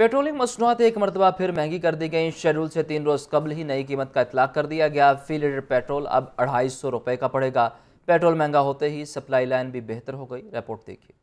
patrolling मसनूआत एक मरतबा फिर महंगी कर दी गई शेड्यूल से तीन रोज़ कबल ही नई कीमत का इतलाक कर दिया गया फी लीटर पेट्रोल अब अढ़ाई सौ रुपये का पड़ेगा पेट्रोल महंगा होते ही सप्लाई लाइन भी बेहतर हो गई रिपोर्ट देखिए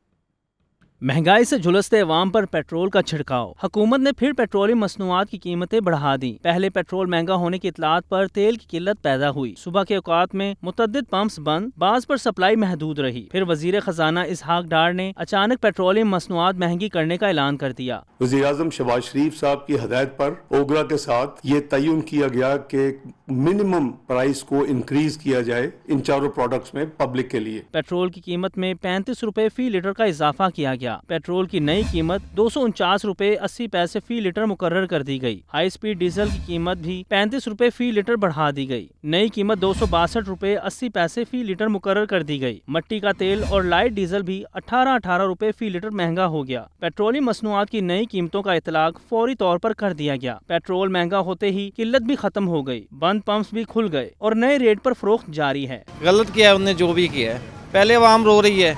महंगाई से झुलसते अवाम पर पेट्रोल का छिड़काव हुकूमत ने फिर पेट्रोलियम मसनूआत की कीमतें बढ़ा दी पहले पेट्रोल महंगा होने की इतलात पर तेल की किल्लत पैदा हुई सुबह के अवकात में मुतद पंप्स बंद बाज पर सप्लाई महदूद रही फिर वजीर खजाना इसहाक डार ने अचानक पेट्रोलियम मसनूआत महंगी करने का ऐलान कर दिया वजी अजम शबाज शरीफ साहब की हदायत पर ओगरा के साथ ये तयन किया गया कि मिनिमम प्राइस को इंक्रीज किया जाए इन चारों प्रोडक्ट्स में पब्लिक के लिए पेट्रोल की कीमत में पैंतीस रूपए फी लीटर का इजाफा किया गया पेट्रोल की नई कीमत दो सौ उनचास रूपए अस्सी पैसे फी लीटर मुकर कर दी गयी हाई स्पीड डीजल की कीमत भी पैंतीस रूपए फी लीटर बढ़ा दी गयी नई कीमत दो सौ बासठ रूपए अस्सी पैसे फी लीटर मुकर कर दी गयी मट्टी का तेल और लाइट डीजल भी अठारह अठारह रूपए फी लीटर महंगा हो गया पेट्रोलियम मसनुआत की नई नई कीमतों का इतलाक फौरी तौर पर कर दिया गया पेट्रोल महंगा होते ही किल्लत भी खत्म हो गई बंद पंप्स भी खुल गए और नए रेट पर फरोख्त जारी है गलत किया है उनने जो भी किया है पहले आवाम रो रही है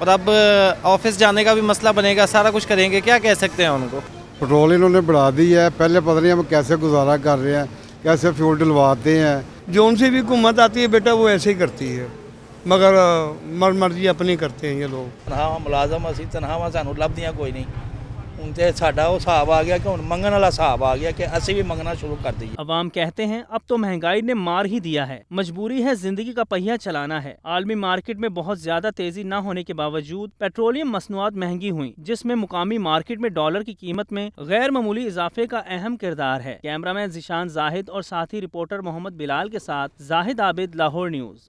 और अब ऑफिस जाने का भी मसला बनेगा सारा कुछ करेंगे क्या कह सकते हैं उनको पेट्रोल इन्होंने बढ़ा दी है पहले पता नहीं हम कैसे गुजारा कर रहे हैं कैसे फ्यूल डलवाते हैं जो उनसे भी हुकूमत आती है बेटा वो ऐसे ही करती है मगर मर मर्जी अपनी करते हैं ये लोग तनहा मुलाजम असी तनहा सू लिया कोई नहीं ਹੁਣ ਤੇ ਸਾਡਾ ਉਹ ਹਿਸਾਬ ਆ ਗਿਆ ਕਿ ਹੁਣ ਮੰਗਣ ਵਾਲਾ ਹਿਸਾਬ ਆ ਗਿਆ ਕਿ ਅਸੀਂ ਵੀ ਮੰਗਣਾ ਸ਼ੁਰੂ कर दी अवाम कहते हैं अब तो महंगाई ने मार ही दिया है मजबूरी है जिंदगी का पहिया चलाना है आलमी मार्केट में बहुत ज्यादा तेजी न होने के बावजूद पेट्रोलियम मसनूआत महंगी हुई जिसमे मुकामी मार्केट में डॉलर की कीमत में गैर मामूली इजाफे का अहम किरदार है कैमरा मैन जिशान जाहिद और साथी रिपोर्टर मोहम्मद बिलाल के साथ जाहिद आबिद लाहौर न्यूज